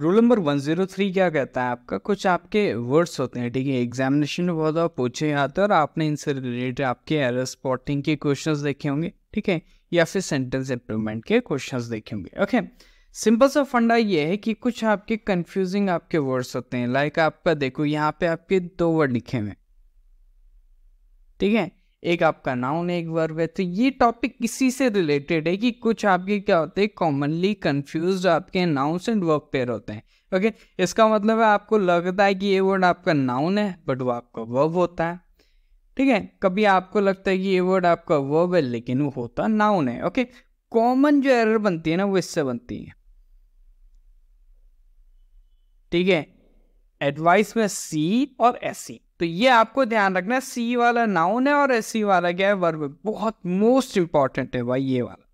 Rule number one zero three क्या कहता है आपका कुछ आपके वर्ड्स होते हैं ठीक है एग्जामिनेशन में बहुत ज्यादा पूछे जाते हैं और आपने इनसे रिलेटेड आपके एरर स्पॉटिंग के क्वेश्चंस देखे होंगे ठीक है या फिर सेंटेंस इंप्रूवमेंट के क्वेश्चंस देखे होंगे ओके सिंपल सा फंडा ये है कि कुछ आपके कंफ्यूजिंग आपके वर्ड्स होते हैं लाइक आपका देखो यहाँ पे आपके दो वर्ड लिखे हुए ठीक है एक आपका नाउन है एक वर्ब है तो ये टॉपिक किसी से रिलेटेड है कि कुछ आपके क्या होते हैं कॉमनली कंफ्यूज आपके नाउन्स एंड वर्ब पेयर होते हैं ओके इसका मतलब है आपको लगता है कि ये वर्ड आपका नाउन है बट वो आपका वर्ब होता है ठीक है कभी आपको लगता है कि ये वर्ड आपका वर्ब है लेकिन वो होता नाउन है ओके कॉमन जो एरर बनती है ना वो इससे बनती है ठीक है एडवाइस में सी और एस सी तो ये आपको ध्यान रखना सी वाला नाउन है और एस e वाला क्या है वर्ब बहुत मोस्ट इंपॉर्टेंट है भाई ये वाला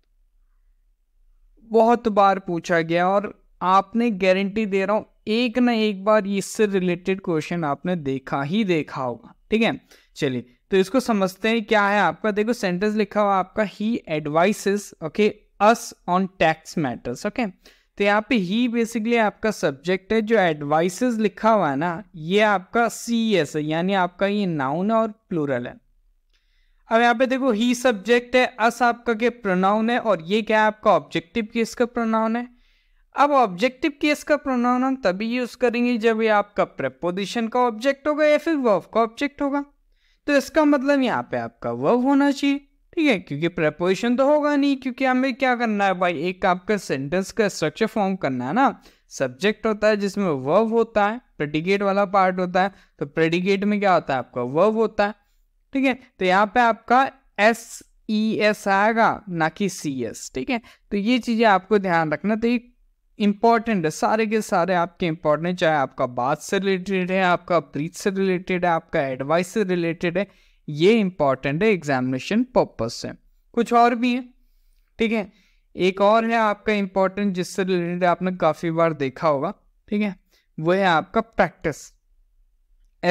बहुत बार पूछा गया और आपने गारंटी दे रहा हूं एक ना एक बार इससे रिलेटेड क्वेश्चन आपने देखा ही देखा होगा ठीक है चलिए तो इसको समझते हैं क्या है आपका देखो सेंटेंस लिखा हुआ आपका ही advises okay us on tax matters okay तो यहाँ पे ही बेसिकली आपका सब्जेक्ट है जो एडवाइसेस लिखा हुआ है ना ये आपका सी एस है यानी आपका ये नाउन है और प्लूरल है अब यहाँ पे देखो ही सब्जेक्ट है अस आपका के प्रोनाउन है और ये क्या है आपका ऑब्जेक्टिव केस का प्रोनाउन है अब ऑब्जेक्टिव केस का प्रोनाउन हम तभी यूज करेंगे जब ये आपका प्रपोजिशन का ऑब्जेक्ट होगा या फिर वर्व का ऑब्जेक्ट होगा तो इसका मतलब यहाँ पे आपका वर्व होना चाहिए ठीक है क्योंकि प्रपोजिशन तो होगा नहीं क्योंकि हमें क्या करना है भाई एक आपका सेंटेंस का स्ट्रक्चर फॉर्म करना है ना सब्जेक्ट होता है जिसमें वर्व होता है प्रेडिकेट वाला पार्ट होता है तो प्रेडिकेट में क्या होता है आपका वर्व होता है ठीक है तो यहाँ पे आपका एस ई एस आएगा ना कि सी एस ठीक है तो ये चीज़ें आपको ध्यान रखना तो ये इंपॉर्टेंट है सारे के सारे आपके इंपॉर्टेंट चाहे आपका बात से रिलेटेड है आपका ब्रीथ से रिलेटेड है आपका एडवाइस से रिलेटेड है ये इंपॉर्टेंट है एग्जामिनेशन पर्पज से कुछ और भी है ठीक है एक और है आपका इंपॉर्टेंट जिससे रिलेटेड आपने काफ़ी बार देखा होगा ठीक है वो है आपका प्रैक्टिस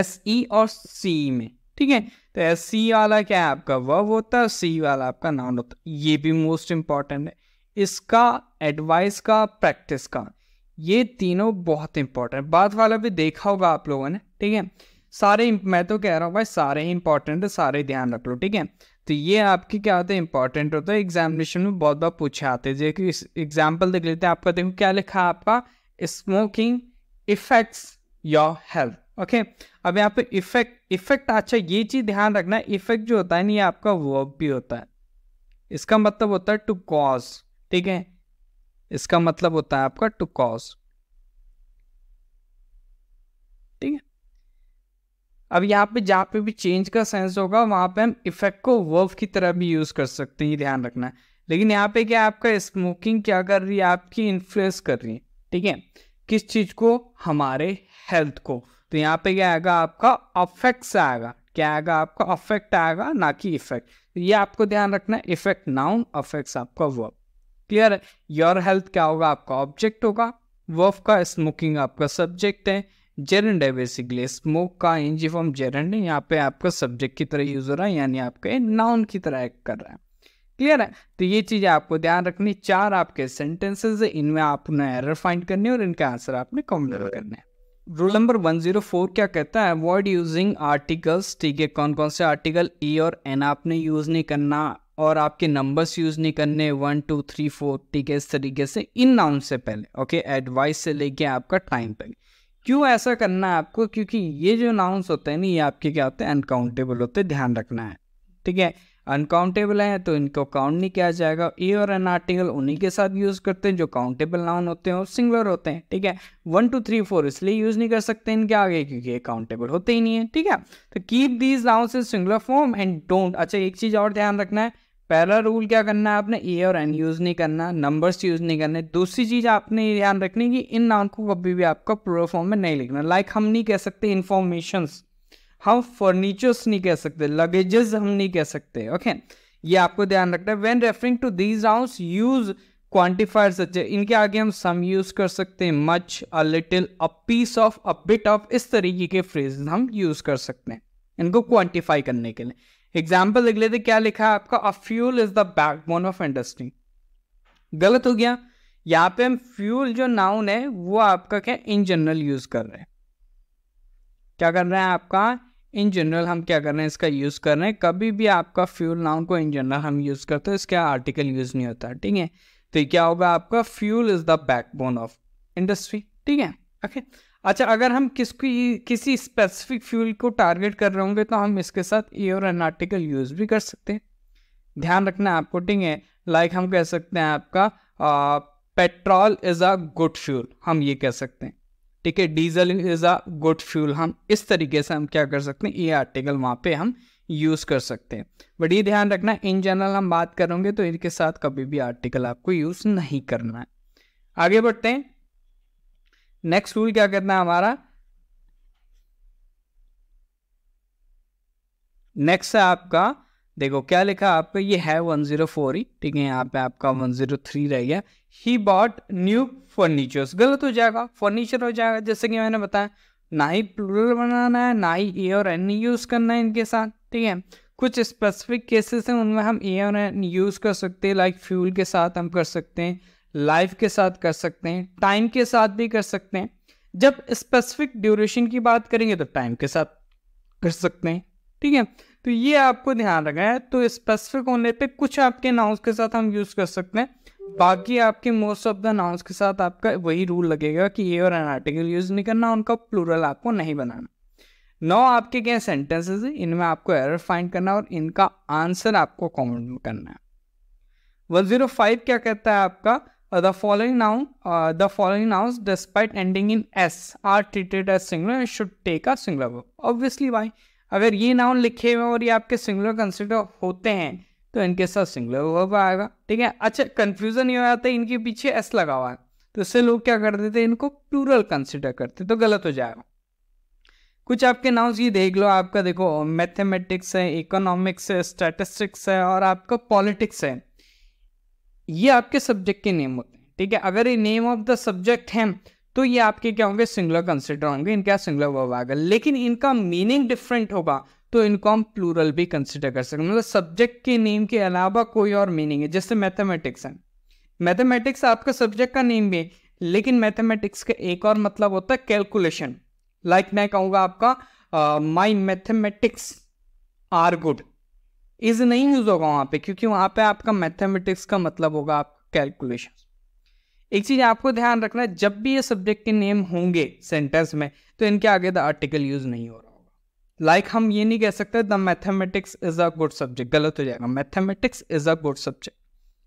एस ई और सी में ठीक है तो एस सी e वाला क्या है आपका वर्ब होता है सी वाला आपका नाउन होता है ये भी मोस्ट इंपॉर्टेंट है इसका एडवाइस का प्रैक्टिस का ये तीनों बहुत इंपॉर्टेंट बात वाला भी देखा होगा आप लोगों ने ठीक है सारे मैं तो कह रहा हूँ भाई सारे इंपॉर्टेंट है सारे ध्यान रख लो ठीक है तो ये आपके क्या होते हैं इंपॉर्टेंट होता है एग्जामिनेशन में बहुत बार पूछे आते हैं जैसे एग्जाम्पल देख लेते हैं आपका देखो क्या लिखा है आपका smoking effects your health okay अब यहाँ पे इफेक्ट इफेक्ट अच्छा ये चीज़ ध्यान रखना इफेक्ट जो होता है ना ये आपका वर्ब भी होता है इसका मतलब होता है टू कॉज ठीक है इसका मतलब होता है आपका टू कॉज ठीक है अब यहाँ पे जहाँ पे भी चेंज का सेंस होगा वहाँ पे हम इफेक्ट को वर्व की तरह भी यूज़ कर सकते हैं ये ध्यान रखना है लेकिन यहाँ पे क्या आपका स्मोकिंग क्या कर रही है आपकी इन्फ्लुएंस कर रही है ठीक है किस चीज़ को हमारे हेल्थ को तो यहाँ पे क्या आएगा आपका अफेक्ट्स आएगा क्या आएगा आपका अफेक्ट आएगा ना कि इफेक्ट तो ये आपको ध्यान रखना है इफेक्ट नाउन अफेक्ट्स आपका वर्फ क्लियर है योर हेल्थ क्या होगा आपका ऑब्जेक्ट होगा वर्फ का स्मोकिंग आपका सब्जेक्ट है जेरेंड है बेसिकली स्मोक का एनजी फॉर्म जेरेंड है यहाँ पे आपका सब्जेक्ट की तरह यूज हो रहा है यानी आपके नाउन की तरह एक्ट कर रहा है क्लियर है तो ये चीज़ें आपको ध्यान रखनी चार आपके सेंटेंसेज है इनमें आपने एरर फाइंड करनी और इनके आंसर आपने कॉम्प्लीट करने रूल नंबर 104 क्या कहता है अवॉइड यूजिंग आर्टिकल्स ठीक है कौन कौन से आर्टिकल ई e और एन आपने यूज़ नहीं करना और आपके नंबर्स यूज़ नहीं करने वन टू थ्री फोर ठीक है इस तरीके से इन नाउन से पहले ओके एडवाइस से लेके आपका टाइम तक क्यों ऐसा करना है आपको क्योंकि ये जो नाउन्स होते हैं ना ये आपके क्या होते हैं अनकाउंटेबल होते हैं ध्यान रखना है ठीक है अनकाउंटेबल है तो इनको काउंट नहीं किया जाएगा ए और एन आर्टिकल उन्हीं के साथ यूज़ करते हैं जो काउंटेबल नाउन होते हैं और सिंगुलर होते हैं ठीक है वन टू थ्री फोर इसलिए यूज़ नहीं कर सकते इनके आगे क्योंकि ये काउंटेबल होते ही नहीं है ठीक है तो keep these nouns in singular form and don't अच्छा एक चीज़ और ध्यान रखना है पहला रूल क्या करना है आपने ए और एन यूज़ नहीं करना नंबर्स यूज़ नहीं करने दूसरी चीज़ आपने ध्यान रखनी कि इन नाम को कभी भी आपका प्रोफॉर्म फॉर्म में नहीं लिखना लाइक like हम नहीं कह सकते इन्फॉर्मेशंस हम फर्नीचर्स नहीं कह सकते लगेजेस हम नहीं कह सकते ओके ये आपको ध्यान रखना है when referring to these round use quantifier such इनके आगे हम सम यूज़ कर सकते हैं much a little a piece of a bit of इस तरीके के फ्रेज हम यूज़ कर सकते हैं इनको क्वान्टिफाई करने के लिए एग्जाम्पल लिख लेते क्या लिखा है आपका a fuel is the backbone of industry गलत हो गया यहाँ पे हम फ्यूल जो नाउन है वो आपका क्या इन जनरल यूज कर रहे हैं क्या कर रहे हैं आपका इन जनरल हम क्या कर रहे हैं इसका यूज़ कर रहे हैं कभी भी आपका फ्यूल नाउन को इन जनरल हम यूज़ करते हैं इसका आर्टिकल यूज़ नहीं होता ठीक है तो क्या होगा आपका fuel is the backbone of industry ठीक है ओके अच्छा अगर हम किसकी किसी स्पेसिफिक फ्यूल को टारगेट कर रहे होंगे तो हम इसके साथ ईयर एनाटिकल यूज़ भी कर सकते हैं ध्यान रखना आपको ठीक है लाइक हम कह सकते हैं आपका petrol is a good fuel हम ये कह सकते हैं ठीक है diesel is a good fuel हम इस तरीके से हम क्या कर सकते हैं ये आर्टिकल वहाँ पे हम यूज़ कर सकते हैं बट ये ध्यान रखना इन जनरल हम बात करेंगे तो इनके साथ कभी भी आर्टिकल आपको यूज़ नहीं करना है आगे बढ़ते हैं नेक्स्ट रूल क्या कहता है हमारा नेक्स्ट है आपका देखो क्या लिखा आपका ये है वन जीरो फोर ही ठीक है यहाँ पे आपका वन जीरो थ्री रह गया ही बॉट न्यू फर्नीचर्स गलत हो जाएगा फर्नीचर हो जाएगा जैसे कि मैंने बताया ना ही प्लूरल बनाना है ना ही ए और एन यूज करना है इनके साथ ठीक है कुछ स्पेसिफिक केसेस हैं उनमें हम ए और एन यूज कर सकते हैं लाइक फ्यूल के साथ हम कर सकते हैं लाइफ के साथ कर सकते हैं टाइम के साथ भी कर सकते हैं जब स्पेसिफिक ड्यूरेशन की बात करेंगे तो टाइम के साथ कर सकते हैं ठीक है तो ये आपको ध्यान रखना है तो स्पेसिफिक होने पे कुछ आपके नाउंस के साथ हम यूज़ कर सकते हैं बाकी आपके मोस्ट ऑफ द नाउंस के साथ आपका वही रूल लगेगा कि ये और एन आर्टिकल यूज़ नहीं करना उनका प्लूरल आपको नहीं बनाना नौ आपके क्या सेंटेंसेज इनमें आपको एरर फाइंड करना और इनका आंसर आपको कॉमेंट करना है वन जीरो फाइव क्या कहता है आपका Uh, the following noun, uh, the following nouns, despite ending in s, are treated as singular and should take a singular verb. Obviously, why? अगर ये नाउन लिखे हुए और ये आपके सिंगुलर कंसिडर होते हैं तो इनके साथ सिंगुलर वर्ब आएगा ठीक है अच्छा कंफ्यूजन ये आता है इनके पीछे एस लगा हुआ है तो इससे लोग क्या कर देते हैं इनको प्लूरल कंसिडर करते तो गलत हो जाएगा कुछ आपके नाउन्स ये देख लो आपका देखो मैथमेटिक्स है इकोनॉमिक्स है स्टैटिस्टिक्स है और आपका पॉलिटिक्स है ये आपके सब्जेक्ट के नेम होते हैं ठीक है अगर ये नेम ऑफ द सब्जेक्ट हैं तो ये आपके क्या होंगे सिंगुलर कंसिडर होंगे इनका सिंगुलर वर्ब आएगा लेकिन इनका मीनिंग डिफरेंट होगा तो इनको हम प्लूरल भी कंसिडर कर सकते मतलब सब्जेक्ट के नेम के अलावा कोई और मीनिंग है जैसे मैथमेटिक्स है मैथमेटिक्स आपका सब्जेक्ट का नेम भी है लेकिन मैथमेटिक्स का एक और मतलब होता है कैलकुलेशन लाइक like मैं कहूँगा आपका my mathematics are good is नहीं यूज होगा वहां पे क्योंकि वहां पे आपका मैथमेटिक्स का मतलब होगा आप कैलकुलेशन एक चीज़ आपको ध्यान रखना है जब भी ये सब्जेक्ट के नेम होंगे सेंटेंस में तो इनके आगे द आर्टिकल यूज नहीं हो रहा होगा लाइक like हम ये नहीं कह सकते the mathematics is a good subject गलत हो जाएगा mathematics is a good subject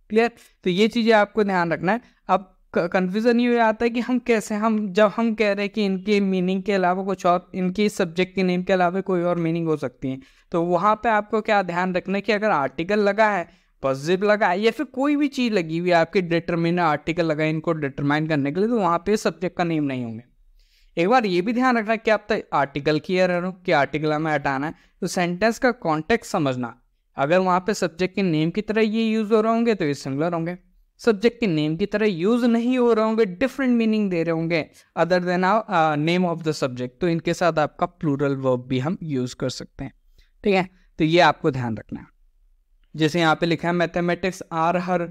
clear तो ये चीज़ें आपको ध्यान रखना है अब कन्फ्यूज़न ये आता है कि हम कैसे हम जब हम कह रहे हैं कि इनके मीनिंग के अलावा कुछ और इनके सब्जेक्ट के नेम के अलावा कोई और मीनिंग हो सकती है तो वहाँ पे आपको क्या ध्यान रखना है कि अगर आर्टिकल लगा है पॉजिटिव लगा है या फिर कोई भी चीज़ लगी हुई है आपके डिटरमिन आर्टिकल लगा है इनको डिटरमाइन करने के लिए तो वहाँ पे सब्जेक्ट का नेम नहीं होंगे एक बार ये भी ध्यान रखना कि आप तो आर्टिकल की एरर हो कि आर्टिकल हमें हटाना है तो सेंटेंस का कॉन्टेक्स्ट समझना अगर वहाँ पे सब्जेक्ट के नेम की तरह ये यूज़ हो रहे होंगे तो ये सिमिलर होंगे सब्जेक्ट के नेम की तरह यूज नहीं हो रहे होंगे डिफरेंट मीनिंग दे रहे होंगे other than name of the subject तो इनके साथ आपका प्लूरल वर्ब भी हम यूज कर सकते हैं ठीक है तो ये आपको ध्यान रखना है जैसे यहाँ पे लिखा है mathematics are her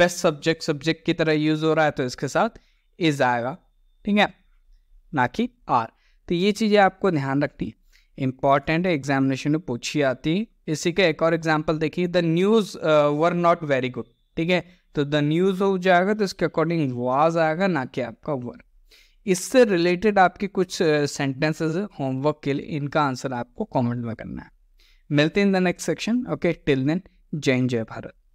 best subject subject की तरह यूज हो रहा है तो इसके साथ इज आएगा ठीक है ना कि आर तो ये चीज़ें आपको ध्यान रखनी है इंपॉर्टेंट एग्जामिनेशन में पूछी आती है इसी का एक और एग्जाम्पल देखिए the news were not very good ठीक है तो द न्यूज हो जाएगा तो इसके अकॉर्डिंग वाज आएगा ना कि आपका वर्क इससे रिलेटेड आपके कुछ सेंटेंसेस होमवर्क के लिए इनका आंसर आपको कमेंट में करना है मिलते हैं in the next section okay till then जय जय भारत